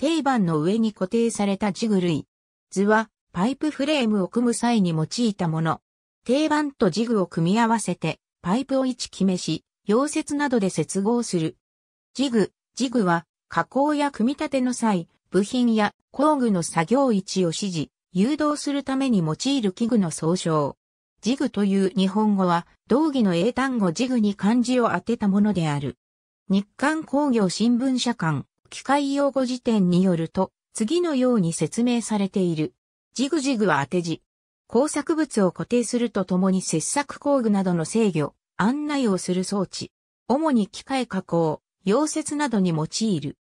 定番の上に固定されたジグ類。図は、パイプフレームを組む際に用いたもの。定番とジグを組み合わせて、パイプを位置決めし、溶接などで接合する。ジグ、ジグは、加工や組み立ての際、部品や工具の作業位置を指示、誘導するために用いる器具の総称。ジグという日本語は、道義の英単語ジグに漢字を当てたものである。日刊工業新聞社館、機械用語辞典によると、次のように説明されている。ジグジグは当て字。工作物を固定するとともに切削工具などの制御、案内をする装置。主に機械加工、溶接などに用いる。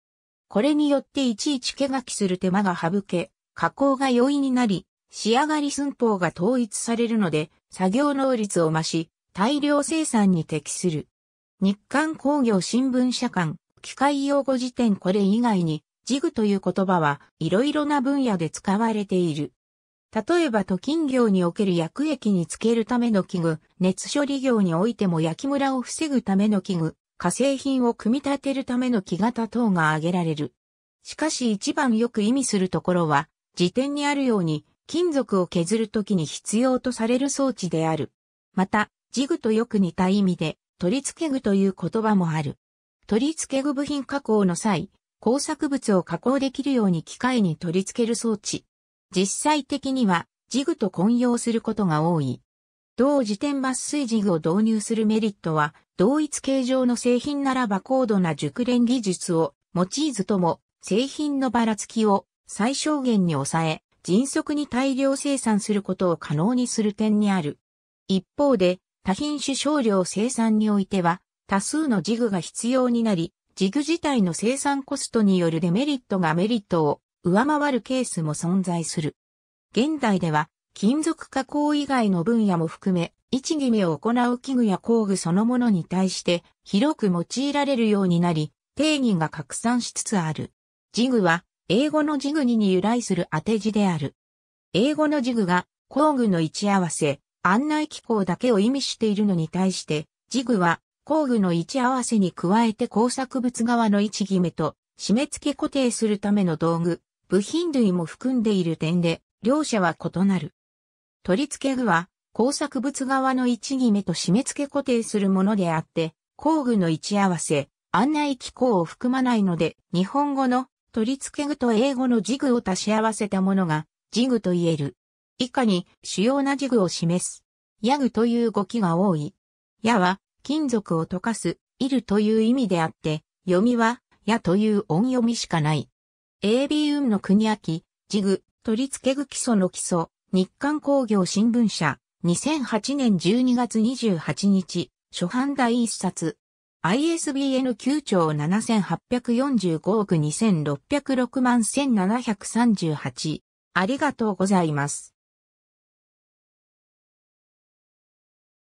これによっていちいち毛書きする手間が省け、加工が容易になり、仕上がり寸法が統一されるので、作業能率を増し、大量生産に適する。日刊工業新聞社間、機械用語辞典これ以外に、ジグという言葉はいろいろな分野で使われている。例えば都金業における薬液につけるための器具、熱処理業においても焼きムラを防ぐための器具、化成品を組み立てるための木型等が挙げられる。しかし一番よく意味するところは、辞典にあるように、金属を削るときに必要とされる装置である。また、ジグとよく似た意味で、取り付け具という言葉もある。取り付け具部品加工の際、工作物を加工できるように機械に取り付ける装置。実際的には、ジグと混用することが多い。同時点抜粋ジグを導入するメリットは、同一形状の製品ならば高度な熟練技術を用いずとも、製品のばらつきを最小限に抑え、迅速に大量生産することを可能にする点にある。一方で、多品種少量生産においては、多数のジグが必要になり、ジグ自体の生産コストによるデメリットがメリットを上回るケースも存在する。現代では、金属加工以外の分野も含め、位置決めを行う器具や工具そのものに対して広く用いられるようになり、定義が拡散しつつある。ジグは、英語のジグに由来する当て字である。英語のジグが工具の位置合わせ、案内機構だけを意味しているのに対して、ジグは工具の位置合わせに加えて工作物側の位置決めと締め付け固定するための道具、部品類も含んでいる点で、両者は異なる。取り付け具は、工作物側の位置決めと締め付け固定するものであって、工具の位置合わせ、案内機構を含まないので、日本語の取り付け具と英語のジグを足し合わせたものが、ジグと言える。以下に主要なジグを示す。ヤグという動きが多い。矢は、金属を溶かす、いるという意味であって、読みは、やという音読みしかない。AB 運の国秋、ジグ、取り付け具基礎の基礎、日刊工業新聞社、2008年12月28日、初版第一冊。ISBN 9兆7845億2606万1738。ありがとうございます。